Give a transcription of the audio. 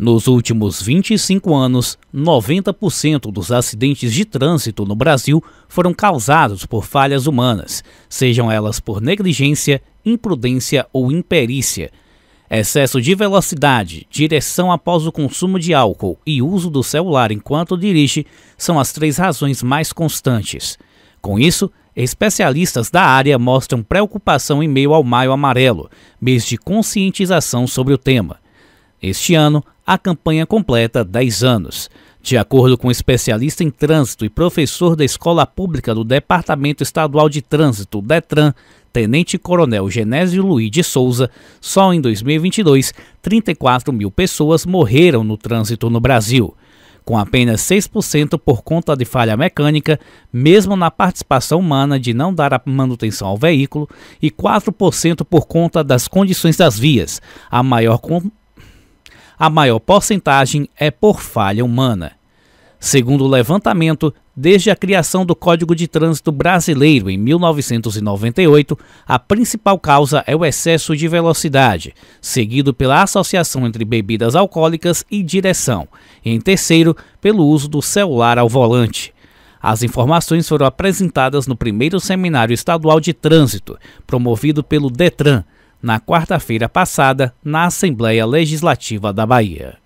Nos últimos 25 anos, 90% dos acidentes de trânsito no Brasil foram causados por falhas humanas, sejam elas por negligência, imprudência ou imperícia. Excesso de velocidade, direção após o consumo de álcool e uso do celular enquanto dirige são as três razões mais constantes. Com isso, especialistas da área mostram preocupação em meio ao Maio Amarelo, mês de conscientização sobre o tema. Este ano, a campanha completa 10 anos. De acordo com um especialista em trânsito e professor da Escola Pública do Departamento Estadual de Trânsito, DETRAN, Tenente Coronel Genésio Luiz de Souza, só em 2022, 34 mil pessoas morreram no trânsito no Brasil, com apenas 6% por conta de falha mecânica, mesmo na participação humana de não dar a manutenção ao veículo, e 4% por conta das condições das vias, a maior a maior porcentagem é por falha humana. Segundo o levantamento, desde a criação do Código de Trânsito Brasileiro em 1998, a principal causa é o excesso de velocidade, seguido pela associação entre bebidas alcoólicas e direção, e em terceiro, pelo uso do celular ao volante. As informações foram apresentadas no primeiro Seminário Estadual de Trânsito, promovido pelo Detran, na quarta-feira passada na Assembleia Legislativa da Bahia.